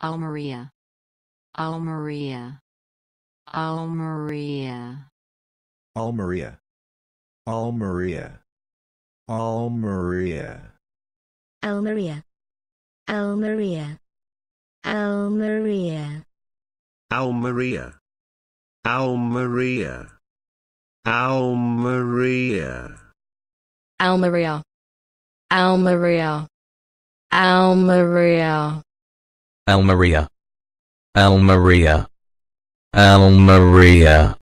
Oh Maria. Oh Maria. Oh Maria. Oh Maria. Oh Maria. Oh Maria. Oh Maria. Oh Maria. Oh Maria. Oh Maria. Oh Maria. Oh Maria. Oh Maria. Almeria Almeria Almeria